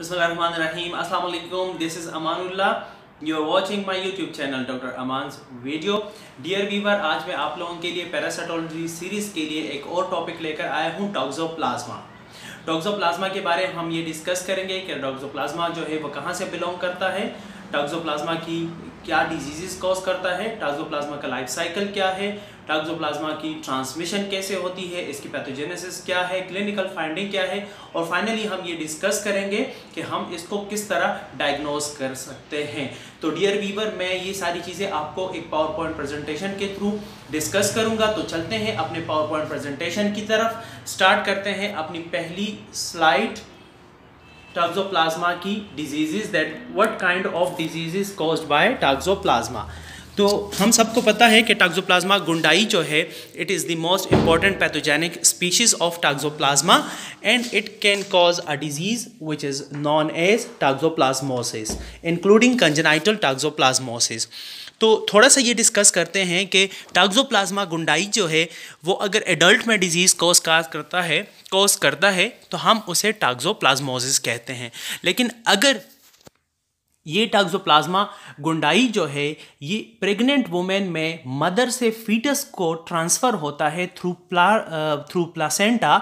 Bismillahirrahmanirrahim. This is Amanullah. You are watching my YouTube channel doctor Aman's video dear viewer आज मैं आप लोगों के लिए पैरासाइटोलॉजी सीरीज के लिए एक और टॉपिक लेकर आया हूँ टॉक्सोप्लाज्मा टॉक्सोप्लाज्मा के बारे में हम ये डिस्कस करेंगे कि टॉक्सोप्लाज्मा जो है वो कहाँ से बिलोंग करता है टॉक्सोप्लाज्मा की क्या डिजीजेस कॉज करता है टाक्सोप्लाज्मा का लाइफ साइकिल क्या है टाक्सोप्लाज्मा की ट्रांसमिशन कैसे होती है इसकी पैथोजेनेसिस क्या है क्लिनिकल फाइंडिंग क्या है और फाइनली हम ये डिस्कस करेंगे कि हम इसको किस तरह डायग्नोज कर सकते हैं तो डियर वीवर मैं ये सारी चीज़ें आपको एक पावर पॉइंट प्रेजेंटेशन के थ्रू डिस्कस करूँगा तो चलते हैं अपने पावर पॉइंट प्रेजेंटेशन की तरफ स्टार्ट करते हैं अपनी पहली स्लाइड टाग्जोप्लाज्मा की disease that what kind of diseases caused by toxoplasma तो हम सबको पता है कि टाग्जोप्लाज्मा गुंडाई जो है it is the most important pathogenic species of toxoplasma and it can cause a disease which is known as toxoplasmosis including congenital toxoplasmosis तो थोड़ा सा ये डिस्कस करते हैं कि टाग्जोप्लाज्मा गुंडाई जो है वो अगर एडल्ट में डिजीज़ कॉज करता है कॉज करता है तो हम उसे टाग्जोप्लाज्मोसिस कहते हैं लेकिन अगर ये टाग्जोप्लाज्मा गुंडाई जो है ये प्रेग्नेंट वुमेन में मदर से फीटस को ट्रांसफ़र होता है थ्रू प्ला थ्रू प्लासेंटा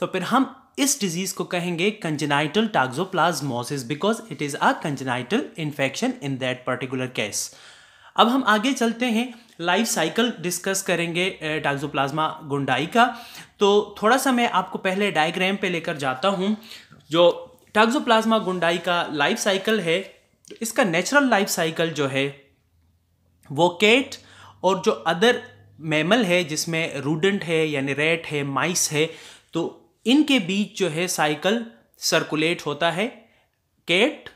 तो फिर हम इस डिजीज़ को कहेंगे congenital toxoplasmosis because it is a congenital infection in that particular case अब हम आगे चलते हैं लाइफ साइकिल डिस्कस करेंगे टाग्जोप्लाज्मा गुंडाई का तो थोड़ा सा मैं आपको पहले डायग्राम पे लेकर जाता हूँ जो टाग्जोप्लाज्मा गुंडाई का लाइफ साइकिल है तो इसका नेचुरल लाइफ साइकिल जो है वो कैट और जो अदर मैमल है जिसमें रूडेंट है यानी रेट है माइस है तो इनके बीच जो है साइकिल सर्कुलेट होता है केट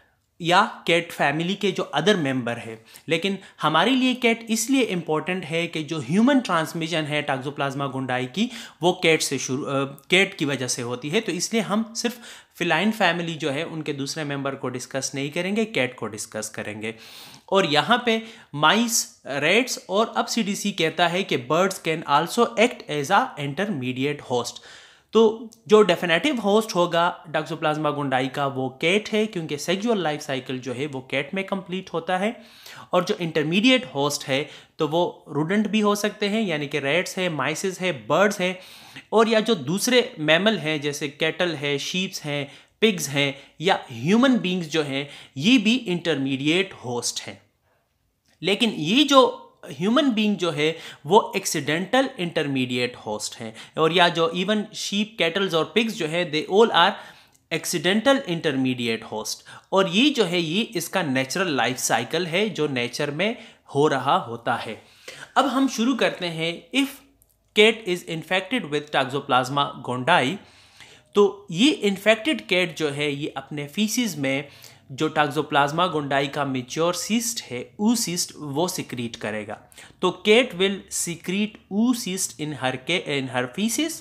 या कैट फैमिली के जो अदर मेंबर है लेकिन हमारे लिए कैट इसलिए इम्पॉर्टेंट है कि जो ह्यूमन ट्रांसमिशन है टाक्सोप्लाज्मा गुंडाई की वो कैट से शुरू कैट की वजह से होती है तो इसलिए हम सिर्फ फिलाइन फैमिली जो है उनके दूसरे मेंबर को डिस्कस नहीं करेंगे कैट को डिस्कस करेंगे और यहाँ पे माइस रेड्स और अब सी कहता है कि birds can also act as a intermediate host तो जो डेफिनेटिव होस्ट होगा डाक्सोप्लाज्मा गुंडाई का वो कैट है क्योंकि सेक्सुअल लाइफ साइकिल जो है वो कैट में कंप्लीट होता है और जो इंटरमीडिएट होस्ट है तो वो रूडेंट भी हो सकते हैं यानी कि रेड्स है माइसिस है बर्ड्स हैं और या जो दूसरे मैमल हैं जैसे कैटल है शीप्स हैं पिग्स हैं या ह्यूमन बींग्स जो हैं ये भी इंटरमीडिएट होस्ट हैं लेकिन ये जो ह्यूमन बींग जो है वो एक्सीडेंटल इंटरमीडिएट होस्ट हैं और या जो इवन शीप कैटल्स और पिग्स जो है they all are accidental intermediate host और ये जो है ये इसका नेचुरल लाइफ साइकिल है जो नेचर में हो रहा होता है अब हम शुरू करते हैं if cat is infected with toxoplasma gondii तो ये इन्फेक्टेड कैट जो है ये अपने फीसिस में जो टाक्सोप्लाज्मा गुंडाई का मिच्योर सिस्ट है ऊ सिस्ट वो सिक्रीट करेगा तो cat will secrete oocyst in her के इन हर फीसिस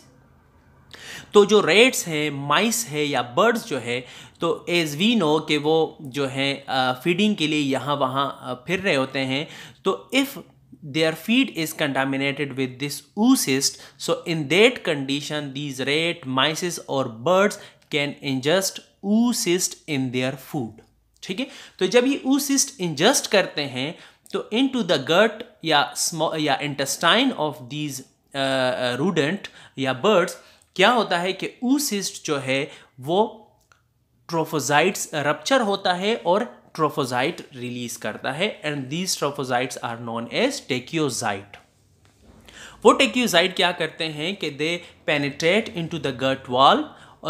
तो जो रेट्स हैं माइस है या बर्ड्स जो है तो एज वी नो के वो जो है फीडिंग के लिए यहाँ वहाँ फिर रहे होते हैं तो if their feed is contaminated with this oocyst so in that condition these rat mice or birds can ingest oocyst in their food ठीक है तो जब ये ऊसिस्ट इंजस्ट करते हैं तो इन टू द गट या या इंटेस्टाइन ऑफ दीज रूडेंट या बर्ड्स क्या होता है कि ऊसिस्ट जो है वो ट्रोफोजाइट्स रप्चर होता है और ट्रोफोजाइट रिलीज करता है and these trophozoites are known as tachyzoite वो टेक्योजाइट क्या करते हैं कि they penetrate into the gut wall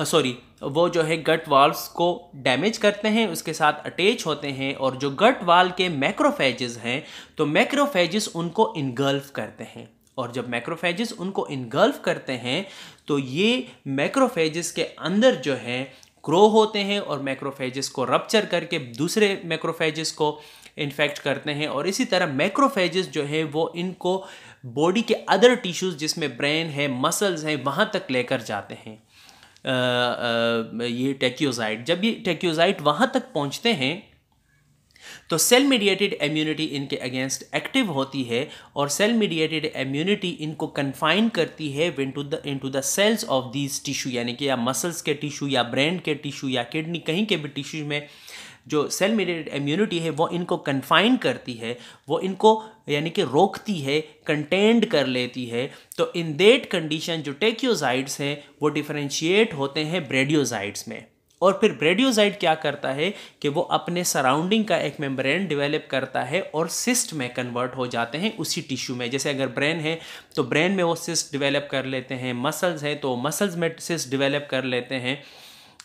sorry वो जो है गट वाल्व्स को डैमेज करते हैं उसके साथ अटैच होते हैं और जो गट वाल के मैक्रोफेजेस हैं तो मैक्रोफेजेस उनको इनगल्फ करते हैं और जब मैक्रोफेजेस उनको इनगल्फ करते हैं तो ये मैक्रोफेजेस के अंदर जो है ग्रो होते हैं और मैक्रोफेजेस को रपच्चर करके दूसरे मैक्रोफेजेस को इन्फेक्ट करते हैं और इसी तरह मैक्रोफेजेस जो है वो इनको बॉडी के अदर टिश्यूज़ जिसमें ब्रेन है मसल्स हैं वहाँ तक लेकर जाते हैं ये टेक्योजाइट जब ये टेक्योजाइट वहाँ तक पहुँचते हैं तो सेल मीडिएटेड इम्यूनिटी इनके अगेंस्ट एक्टिव होती है और सेल मीडिएटेड इम्यूनिटी इनको कन्फाइन करती है to the to the cells of these tissue यानी कि या मसल्स के टिश्यू या ब्रेन के टिश्यू या किडनी कहीं के भी टिश्यू में जो सेल मीडिएटेड इम्यूनिटी है वो इनको कन्फाइन करती है वो इनको यानी कि रोकती है कंटेंड कर लेती है तो इन देट कंडीशन जो टेक्योजाइड्स हैं वो डिफ्रेंशिएट होते हैं ब्रेडियोजाइड्स में और फिर ब्रेडियोजाइड क्या करता है कि वो अपने सराउंडिंग का एक मेम्ब्रेन डेवलप करता है और सिस्ट में कन्वर्ट हो जाते हैं उसी टिश्यू में जैसे अगर ब्रेन है तो ब्रेन में वो सिस्ट डेवलप कर लेते हैं मसल्स हैं तो मसल्स में सिस्ट डेवलप कर लेते हैं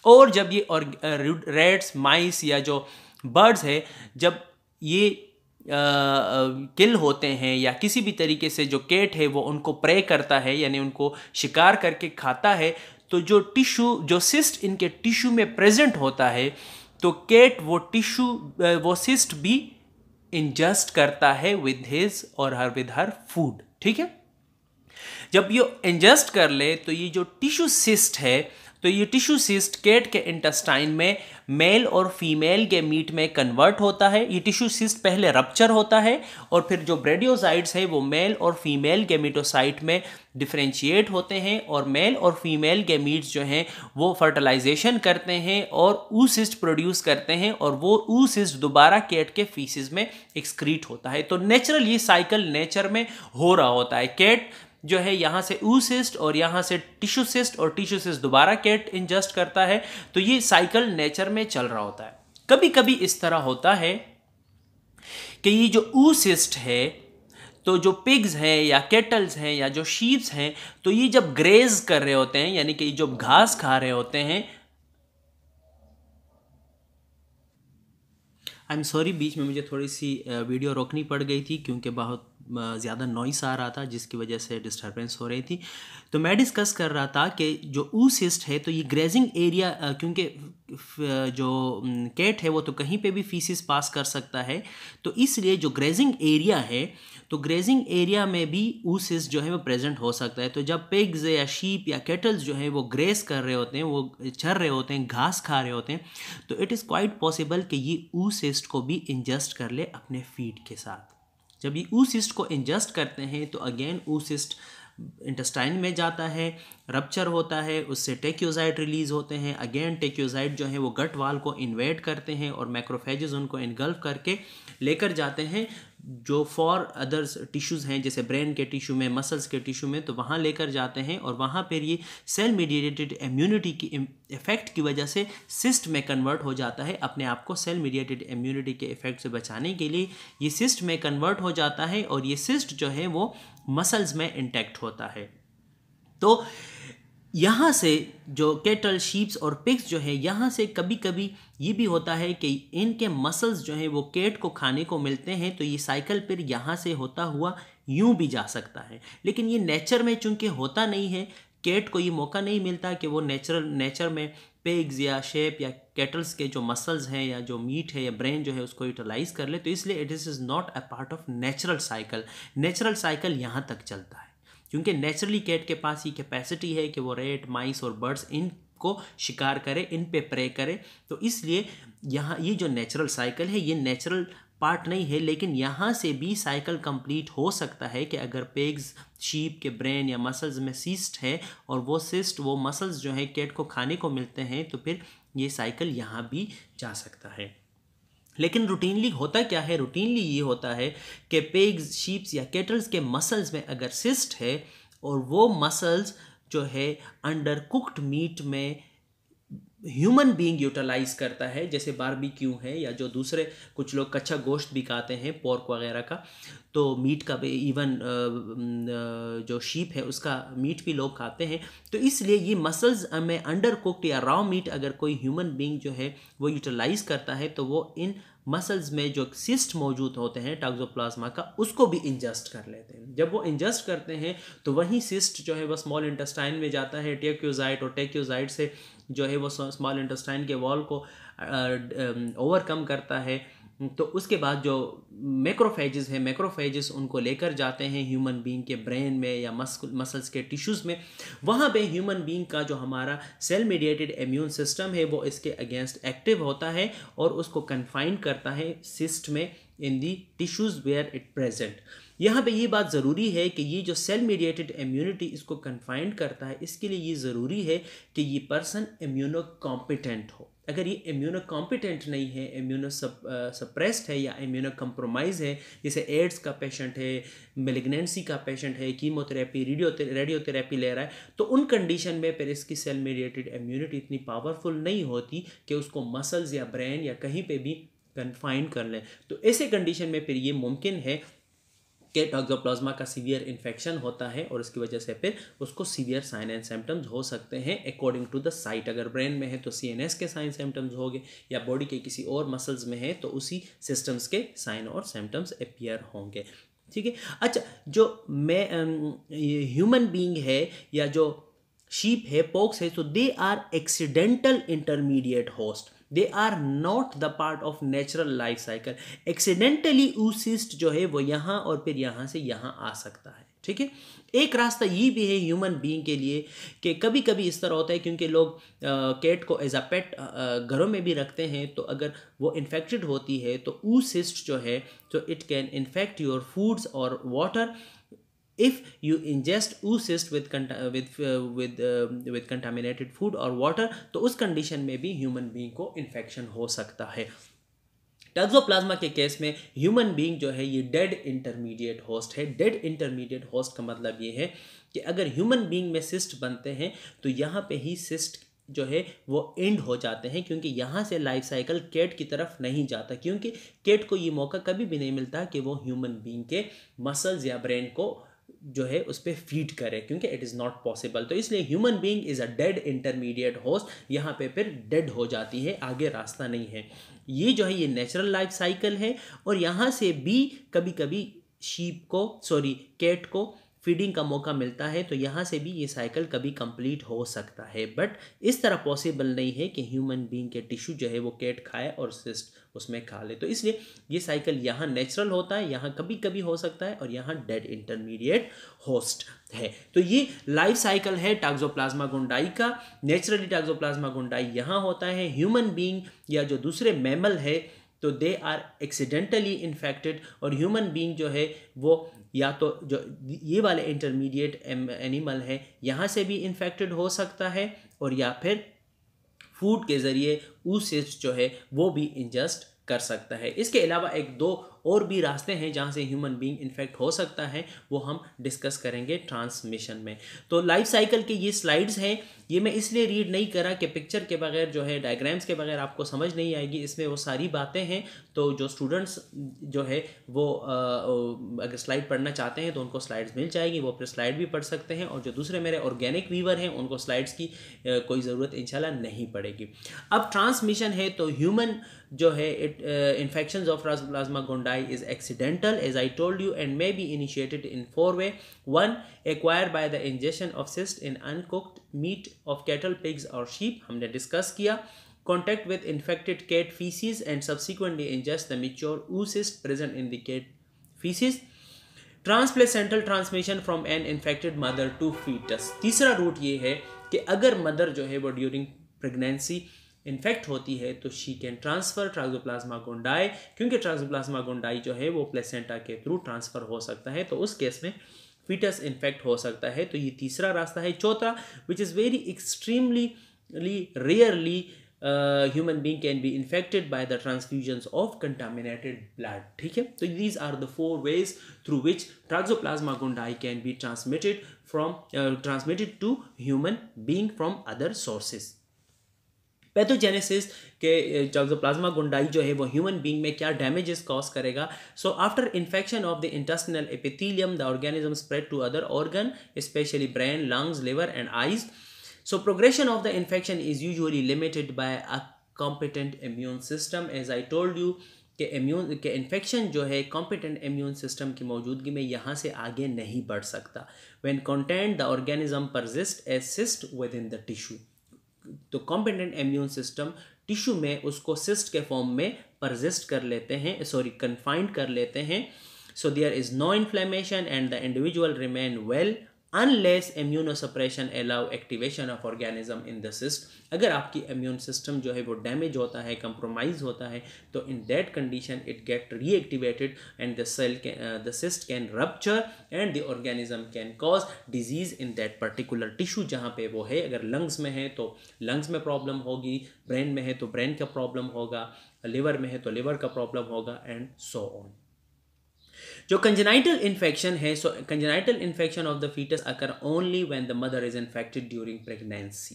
और जब ये और रेड्स माइस या जो बर्ड्स है जब ये किल uh, uh, होते हैं या किसी भी तरीके से जो केट है वो उनको प्रे करता है यानी उनको शिकार करके खाता है तो जो टिश्यू जो सिस्ट इनके टिश्यू में प्रेजेंट होता है तो कैट वो टिश्यू uh, वो सिस्ट भी इंजस्ट करता है विद हिज और हर विद हर फूड ठीक है जब ये इंजस्ट कर ले तो ये जो टिश्यू सिस्ट है तो ये टिश्यू सिस्ट केट के इंटेस्टाइन में मेल और फीमेल के मीट में कन्वर्ट होता है ये टिश्यू सिस्ट पहले रप्चर होता है और फिर जो ब्रेडियोसाइट्स है वो मेल और फीमेल गेमीटोसाइट में डिफ्रेंशिएट होते हैं और मेल और फीमेल गेमीट्स जो हैं वो फर्टिलाइजेशन करते हैं और ऊ सिस्ट प्रोड्यूस करते हैं और वो ऊ सिस्ट दोबारा कैट के फीसिस में एक्सक्रीट होता है तो नेचुरल ये साइकिल नेचर में हो रहा होता है कैट जो है यहाँ से ऊसिस्ट और यहाँ से टिश्यू सिस्ट और टिश्यू सिस्ट दोबारा कैट इंजस्ट करता है तो ये साइकिल नेचर में चल रहा होता है कभी कभी इस तरह होता है कि ये जो ऊसिस्ट है तो जो पिग्स हैं या केटल्स हैं या जो शीप्स हैं तो ये जब ग्रेज कर रहे होते हैं यानी कि जब घास खा रहे होते हैं आई एम सॉरी बीच में मुझे थोड़ी सी वीडियो रोकनी पड़ गई थी क्योंकि बहुत ज़्यादा नॉइस आ रहा था जिसकी वजह से डिस्टर्बेंस हो रही थी तो मैं डिस्कस कर रहा था कि जो ऊसिस्ट सिस्ट है तो ये ग्रेजिंग एरिया क्योंकि जो कैट है वो तो कहीं पे भी फीसिस पास कर सकता है तो इसलिए जो ग्रेजिंग एरिया है तो ग्रेजिंग एरिया में भी ऊसिस जो है वो प्रेजेंट हो सकता है तो जब पिग्स या शीप या केटल्स जो है वो ग्रेस कर रहे होते हैं वो चर रहे होते हैं घास खा रहे होते हैं तो इट इज़ क्वाइट पॉसिबल कि ये ऊसिस्ट को भी इंजस्ट कर ले अपने फीड के साथ जब ये ऊसिस्ट को इंजस्ट करते हैं तो अगेन ऊसिस्ट इंटेस्टाइन में जाता है रपच्चर होता है उससे टेक्योजाइट रिलीज होते हैं अगेन टेक्योजाइट जो है वो गट वाल को इन्वेट करते हैं और मैक्रोफेजेस उनको इनगल्फ करके लेकर जाते हैं जो फॉर अदर्स टिश्यूज़ हैं जैसे ब्रेन के टिश्यू में मसल्स के टिश्यू में तो वहाँ लेकर जाते हैं और वहाँ पर ये सेल मीडिएटेड इम्यूनिटी की इफेक्ट की वजह से सिस्ट में कन्वर्ट हो जाता है अपने आप को सेल मीडिएटेड इम्यूनिटी के इफेक्ट से बचाने के लिए ये सिस्ट में कन्वर्ट हो जाता है और ये सिस्ट जो है वो मसल्स में इंटैक्ट होता है तो यहाँ से जो केटल शीप्स और पिग्स जो है यहाँ से कभी कभी ये भी होता है कि इनके मसल्स जो हैं वो केट को खाने को मिलते हैं तो ये साइकिल फिर यहाँ से होता हुआ यूं भी जा सकता है लेकिन ये नेचर में चूंकि होता नहीं है केट को ये मौका नहीं मिलता कि वो नेचुरल नेचर में पिग्स या शेप या कैटल्स के जो मसल्स हैं या जो मीट है या ब्रेन जो है उसको यूटिलाइज कर ले तो इसलिए it is is not a part of natural cycle natural cycle यहाँ तक चलता है क्योंकि नेचुरली कैट के पास ये कैपेसिटी है कि वो रेट माइस और बर्ड्स इन को शिकार करे इन पे प्रे करे तो इसलिए यहाँ ये जो नेचुरल साइकिल है ये नेचुरल पार्ट नहीं है लेकिन यहाँ से भी साइकिल कंप्लीट हो सकता है कि अगर पेग्स शीप के ब्रेन या मसल्स में सीस्ट है और वो सिस्ट वो मसल्स जो है कैट को खाने को मिलते हैं तो फिर ये साइकिल यहाँ भी जा सकता है लेकिन रूटीनली होता क्या है रूटीनली ये होता है कि पेग्स शीप्स या केटल्स के मसल्स में अगर सिस्ट है और वो मसल्स जो है अंडर कुकड मीट में ह्यूमन बीइंग यूटिलाइज करता है जैसे बारबेक्यू है या जो दूसरे कुछ लोग कच्चा गोश्त भी खाते हैं पोर्क वगैरह का तो मीट का भी इवन जो शीप है उसका मीट भी लोग खाते हैं तो इसलिए ये मसल्स में अंडर कुकड या रॉ मीट अगर कोई ह्यूमन बींग जो है वो यूटिलाइज करता है तो वो इन मसल्स में जो सिस्ट मौजूद होते हैं टाग्जोप्लाज्मा का उसको भी इंजस्ट कर लेते हैं जब वो इंजस्ट करते हैं तो वही सिस्ट जो है वह स्मॉल इंटेस्टाइन में जाता है टेक्यूजाइट और टेक्यूजाइट से जो है वो स्मॉल इंटेस्टाइन के वॉल को ओवरकम करता है तो उसके बाद जो मैक्रोफेजेस हैं मैक्रोफेजेस उनको लेकर जाते हैं ह्यूमन बीइंग के ब्रेन में या मसल्स के टिश्यूज़ में वहाँ पे ह्यूमन बीइंग का जो हमारा सेल मीडिएटेड इम्यून सिस्टम है वो इसके अगेंस्ट एक्टिव होता है और उसको कन्फाइन करता है सिस्ट में in the tissues where it present यहाँ पे ये बात ज़रूरी है कि ये जो सेल मीडिएटेड इम्यूनिटी इसको कन्फाइंड करता है इसके लिए ये ज़रूरी है कि ये पर्सन इम्यूनो कॉम्पिटेंट हो अगर ये इम्यूनो कॉम्पिटेंट नहीं है इम्यूनो सप्रेस्ड है या इम्यूनो कम्प्रोमाइज़ है जैसे एड्स का पेशेंट है मेलिग्नेंसी का पेशेंट है कीमोथेरेपी रेडियो रेडियोथेरेपी ले रहा है तो उन कंडीशन में फिर इसकी सेल मीडिएटेड इम्यूनिटी इतनी पावरफुल नहीं होती कि उसको मसल्स या ब्रेन या कहीं पर भी कन्फाइन कर लें तो ऐसे कंडीशन में फिर ये मुमकिन है के टॉक्सोप्लाज्मा का सीवियर इन्फेक्शन होता है और इसकी वजह से फिर उसको सीवियर साइन एंड सिम्टम्स हो सकते हैं अकॉर्डिंग टू द साइट अगर ब्रेन में है तो सी एन एस के साइन सिम्टम्स हो गए या बॉडी के किसी और मसल्स में है तो उसी सिस्टम्स के साइन और सिम्टम्स अपियर होंगे ठीक है अच्छा जो मैं ह्यूमन बींग है या जो शीप है पोक्स है तो they are accidental intermediate host they are not the part of natural life cycle accidentally oocyst जो है वो यहाँ और फिर यहाँ से यहाँ आ सकता है ठीक है एक रास्ता ये भी है ह्यूमन बीइंग के लिए कि कभी कभी इस तरह होता है क्योंकि लोग कैट को एज अ पेट घरों में भी रखते हैं तो अगर वो इन्फेक्टेड होती है तो ऊसिस्ट जो है तो it can infect your foods और water if you ingest oocyst with uh, with uh, with uh, with contaminated food or water तो उस कंडीशन में भी ह्यूमन being को इन्फेक्शन हो सकता है टर्जोप्लाज्मा के केस में ह्यूमन बीइंग जो है ये डेड इंटरमीडिएट होस्ट है डेड इंटरमीडिएट होस्ट का मतलब ये है कि अगर ह्यूमन बीइंग में सिस्ट बनते हैं तो यहाँ पे ही सिस्ट जो है वो एंड हो जाते हैं क्योंकि यहाँ से लाइफ साइकिल केट की तरफ नहीं जाता क्योंकि केट को ये मौका कभी भी नहीं मिलता कि वो ह्यूमन बींग के मसल्स या ब्रेन को जो है उस पर फीड करे क्योंकि इट इज़ नॉट पॉसिबल तो इसलिए human being is a dead intermediate host यहाँ पे फिर डेड हो जाती है आगे रास्ता नहीं है ये जो है ये नेचुरल लाइफ साइकिल है और यहाँ से भी कभी कभी शीप को सॉरी कैट को फीडिंग का मौका मिलता है तो यहाँ से भी ये साइकिल कभी कंप्लीट हो सकता है बट इस तरह पॉसिबल नहीं है कि ह्यूमन बीइंग के टिश्यू जो है वो कैट खाए और सिस्ट उसमें खा ले तो इसलिए ये साइकिल यहाँ नेचुरल होता है यहाँ कभी कभी हो सकता है और यहाँ डेड इंटरमीडिएट होस्ट है तो ये लाइफ साइकिल है प्लाज्मा गुंडाई का नेचुरली प्लाज्मा गुंडाई यहाँ होता है ह्यूमन बींग या जो दूसरे मैमल है तो दे आर एक्सीडेंटली इन्फेक्टेड और ह्यूमन बींग जो है वो या तो जो ये वाले इंटरमीडिएट एनिमल है यहाँ से भी इन्फेक्टेड हो सकता है और या फिर फूड के ज़रिए ऊसेज जो है वो भी इंजस्ट कर सकता है इसके अलावा एक दो और भी रास्ते हैं जहाँ से ह्यूमन बींग इन्फेक्ट हो सकता है वो हम डिस्कस करेंगे ट्रांसमिशन में तो लाइफ साइकिल के ये स्लाइड्स हैं ये मैं इसलिए रीड नहीं करा कि पिक्चर के बगैर जो है डायग्राम्स के बगैर आपको समझ नहीं आएगी इसमें वो सारी बातें हैं तो जो स्टूडेंट्स जो है वो अगर स्लाइड पढ़ना चाहते हैं तो उनको स्लाइड्स मिल जाएगी वो अपने स्लाइड भी पढ़ सकते हैं और जो दूसरे मेरे ऑर्गेनिक वीवर हैं उनको स्लाइड्स की कोई ज़रूरत इंशाल्लाह नहीं पड़ेगी अब ट्रांसमिशन है तो ह्यूमन जो है infection of plasma gondii die is accidental as I told you and may be initiated in four way. One, acquired by the ingestion of cyst in uncooked meat of cattle, pigs or sheep. humne discuss kiya Contact with infected cat feces and subsequently ingest the mature oocyst cyst present in the cat feces. Transplacental transmission from an infected mother to fetus तीसरा route ये है कि अगर mother जो है वो during pregnancy infect होती है तो she can transfer toxoplasma gondii क्योंकि ट्रांसोप्लाज्मा गुंडाई जो है वो प्लेसेंटा के थ्रू ट्रांसफ़र हो सकता है तो उस केस में फीटस इन्फेक्ट हो सकता है तो ये तीसरा रास्ता है चौथा which is very extremely rarely human being can be infected by the transfusions of contaminated blood ठीक है तो these are the four ways through which toxoplasma gondii can be transmitted from transmitted to human being from other sources pathogenesis के toxoplasma eh, gondii जो है वो human being में क्या damages cause करेगा so after infection of the intestinal epithelium the organism spread to other organ specially brain lungs liver and eyes so progression of the infection is usually limited by a competent immune system as I told you के immune के infection जो है competent immune system की मौजूदगी में यहाँ से आगे नहीं बढ़ सकता when content the organism persist as cyst within the tissue तो कॉम्पिटेंट इम्यून सिस्टम टिश्यू में उसको सिस्ट के फॉर्म में परजिस्ट कर लेते हैं सॉरी कन्फाइंड कर लेते हैं so there is no inflammation and the individual remain well unless immunosuppression allow activation of organism in the cyst अगर आपकी इम्यून सिस्टम जो है वो डैमेज होता है कंप्रोमाइज होता है तो in that condition it get reactivated and the cell the cyst can rupture and the organism can cause disease in that particular tissue जहाँ पे वो है अगर लंग्स में है तो लंग्स में प्रॉब्लम होगी ब्रेन में है तो ब्रेन का प्रॉब्लम होगा लिवर में है तो लिवर का प्रॉब्लम होगा एंड सो ऑन जो कंजनाइटल इन्फेक्शन है so congenital infection of the fetus occur only when the mother is infected during pregnancy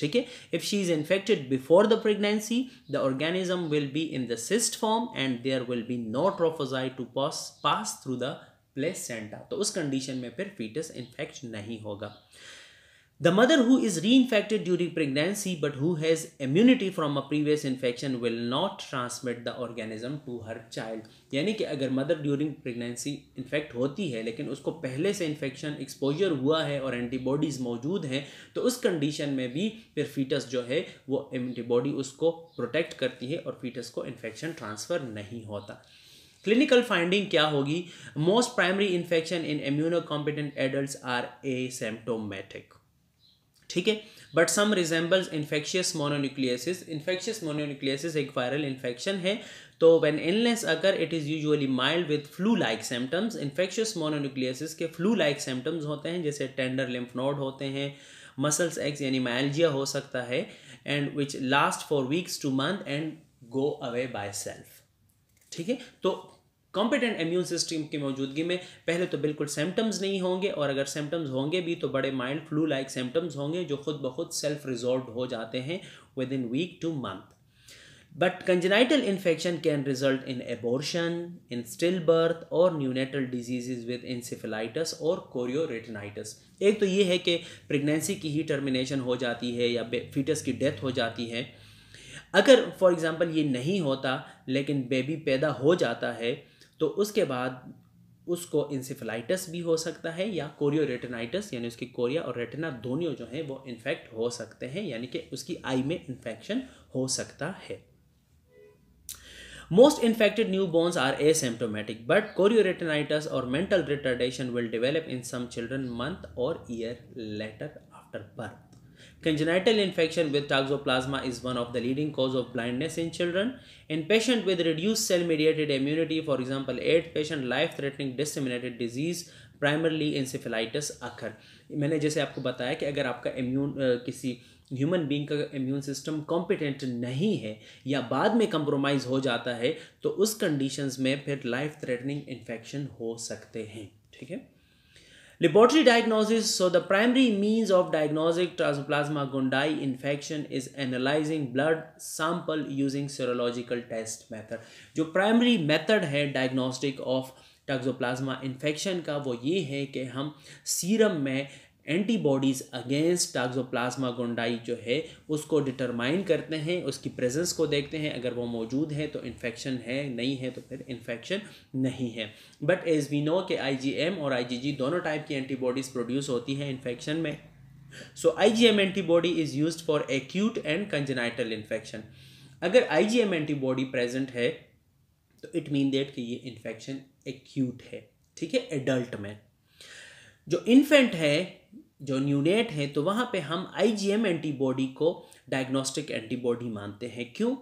ठीक है if she is infected before the pregnancy the organism will be in the cyst form and there will be no trophozoite to pass pass through the placenta तो उस condition में फिर foetus infect नहीं होगा The mother who is reinfected during pregnancy but who has immunity from a previous infection will not transmit the organism to her child. यानी कि अगर mother during pregnancy infect होती है लेकिन उसको पहले से इन्फेक्शन एक्सपोजर हुआ है और एंटीबॉडीज़ मौजूद हैं तो उस कंडीशन में भी फिर फीटस जो है वो एंटीबॉडी उसको प्रोटेक्ट करती है और फीटस को इन्फेक्शन ट्रांसफ़र नहीं होता क्लिनिकल फाइंडिंग क्या होगी most primary infection in immunocompetent adult are a ठीक है but some resembles infectious mononucleosis infectious mononucleosis एक वायरल इन्फेक्शन है तो व्हेन इलनेस अगर it is usually mild with flu like symptoms infectious mononucleosis के flu like symptoms होते हैं जैसे टेंडर लिम्फ नोड होते हैं मसल्स एक्स यानी माइलजिया हो सकता है and which last for weeks to month and go away by self ठीक है तो कॉम्पिटेंट इम्यून सिस्टम की मौजूदगी में पहले तो बिल्कुल सिम्टम्स नहीं होंगे और अगर सिम्टम्स होंगे भी तो बड़े माइल्ड फ्लू लाइक सिम्टम्स होंगे जो खुद ब खुद सेल्फ रिजॉल्व हो जाते हैं within week to month but congenital infection can result in abortion in stillbirth और न्यूनेटल डिजीज़ विद इंसिफिलाइटस और कोरियोरेटनाइटस एक तो ये है कि प्रेगनेंसी की ही टर्मिनेशन हो जाती है या फीटस की डेथ हो जाती है अगर फॉर एग्ज़ाम्पल ये नहीं होता लेकिन बेबी पैदा हो जाता है तो उसके बाद उसको इंसेफलाइटिस भी हो सकता है या कोरियो रेटनाइटिस यानी उसकी कोरिया और रेटना दोनों जो हैं वो इन्फेक्ट हो सकते हैं यानी कि उसकी आई में इन्फेक्शन हो सकता है most infected newborns are asymptomatic but chorioretinitis और mental retardation will develop in some children month और year later after birth Congenital infection with toxoplasma is one of the leading cause of blindness in children. In patient with reduced cell-mediated immunity, for example, eight patient life-threatening disseminated disease, primarily encephalitis आखर मैंने जैसे आपको बताया कि अगर आपका immune किसी human being का इम्यून सिस्टम कॉम्पिटेंट नहीं है या बाद में कंप्रोमाइज़ हो जाता है तो उस कंडीशंस में फिर लाइफ थ्रेटनिंग इन्फेक्शन हो सकते हैं ठीक है Laboratory diagnosis. So the primary means of diagnostic Trasoplasma gondii infection is analyzing blood sample using serological test method. जो primary method है diagnostic of Trasoplasma infection का वो ये है कि हम सीरम में एंटीबॉडीज़ अगेंस्ट प्लाज्मा गोंडाई जो है उसको डिटरमाइन करते हैं उसकी प्रेजेंस को देखते हैं अगर वो मौजूद है तो इन्फेक्शन है नहीं है तो फिर इन्फेक्शन नहीं है बट एज वी नो के आईजीएम और आईजीजी दोनों टाइप की एंटीबॉडीज़ प्रोड्यूस होती हैं इन्फेक्शन में so IgM antibody is use for acute and congenital infection अगर आईजीएम एंटीबॉडी प्रेजेंट है तो इट मीन डेट कि ये इन्फेक्शन एक्यूट है ठीक है एडल्ट में जो इन्फेंट है जो न्यूनेट है तो वहाँ पे हम आईजीएम एंटीबॉडी को डायग्नोस्टिक एंटीबॉडी मानते हैं क्यों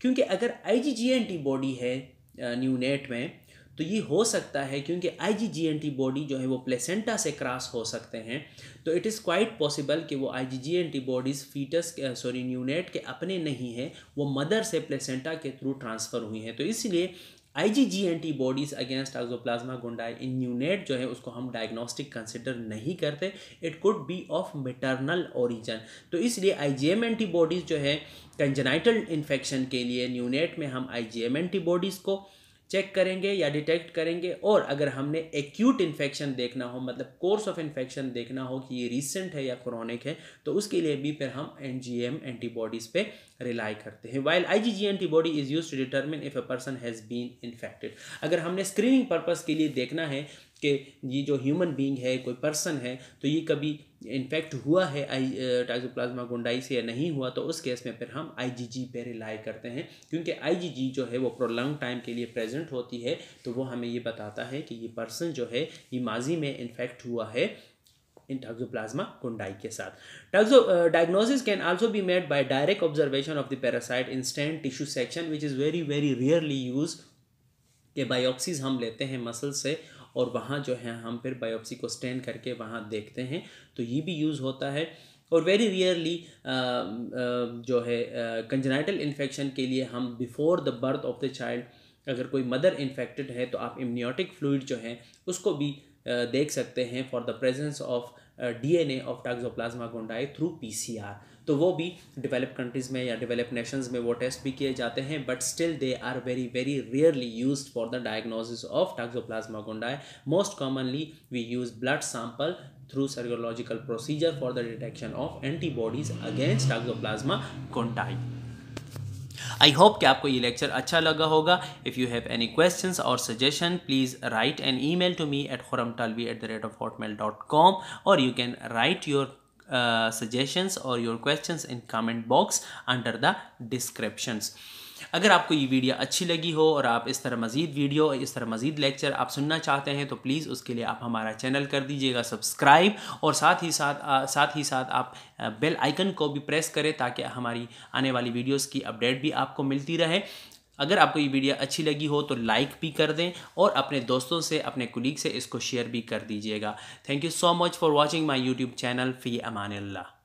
क्योंकि अगर आईजीजी एंटीबॉडी है न्यूनेट में तो ये हो सकता है क्योंकि आईजीजी एंटीबॉडी जो है वो प्लेसेंटा से क्रॉस हो सकते हैं तो इट इज़ क्वाइट पॉसिबल कि वो IgG antibodies fetus sorry neonate के अपने नहीं हैं वो मदर से प्लेसेंटा के थ्रू ट्रांसफ़र हुई हैं तो इसलिए IgG antibodies against toxoplasma gondii in neonate जो है उसको हम डायग्नोस्टिक कंसिडर नहीं करते it could be of maternal origin तो इसलिए आईजीएम एंटीबॉडीज़ जो है कंजनाइटल इन्फेक्शन के लिए न्यूनेट में हम आईजीएम एंटीबॉडीज़ को चेक करेंगे या डिटेक्ट करेंगे और अगर हमने एक्यूट इन्फेक्शन देखना हो मतलब कोर्स ऑफ इन्फेक्शन देखना हो कि ये रिसेंट है या क्रॉनिक है तो उसके लिए भी फिर हम एन जी एम एंटीबॉडीज़ पे रिलाई करते हैं while I G G antibody is use to determine if a person has been infected अगर हमने स्क्रीनिंग पर्पज़ के लिए देखना है कि ये जो ह्यूमन बींग है कोई पर्सन है तो ये कभी इन्फेक्ट हुआ है आई टाइजोप्लाज्मा से या नहीं हुआ तो उस केस में फिर हम आईजीजी पे रिलाई करते हैं क्योंकि आईजीजी जो है वो प्रोलॉन्ग टाइम के लिए प्रेजेंट होती है तो वो हमें ये बताता है कि ये पर्सन जो है ये माजी में इन्फेक्ट हुआ है इन प्लाज्मा कुंडाई के साथ toxo diagnosis can also be made by direct observation of the parasite in stand tissue section which is very very rarely use के बायोप्सीज हम लेते हैं मसल से और वहाँ जो है हम फिर बायोप्सी को स्टैन करके वहाँ देखते हैं तो ये भी यूज़ होता है और वेरी रियरली जो है कंजनाइटल इन्फेक्शन के लिए हम before the birth of the child अगर कोई मदर इन्फेक्टेड है तो आप इम्योटिक फ्लूड जो है उसको भी uh, देख सकते हैं for the presence of D A of toxoplasma gondii through P C R तो वो भी डेवलप कंट्रीज़ में या डेवलप नेशंस में वो टेस्ट भी किए जाते हैं but still they are very very rarely use for the diagnosis of plasma gondii most commonly we use blood sample serological procedure for the detection of antibodies against against plasma gondii I hope कि आपको ये lecture अच्छा लगा होगा if you have any question और suggestion please write an email to me at Khurram Talvi at the rate of Hotmail dot com और you can write your suggestions और your questions in comment box under the descriptions अगर आपको ये video अच्छी लगी हो और आप इस तरह मज़ीद वीडियो और इस तरह मज़ीद लेक्चर आप सुनना चाहते हैं तो प्लीज़ उसके लिए आप हमारा चैनल कर दीजिएगा सब्सक्राइब और साथ ही साथ आ, uh, साथ ही साथ आप बेल uh, आइकन को भी प्रेस करें ताकि हमारी आने वाली वीडियोस की अपडेट भी आपको मिलती रहे अगर आपको ये वीडियो अच्छी लगी हो तो लाइक भी कर दें और अपने दोस्तों से अपने कुलीग से इसको शेयर भी कर दीजिएगा thank you so much for watching my YouTube channel फ़ी अमान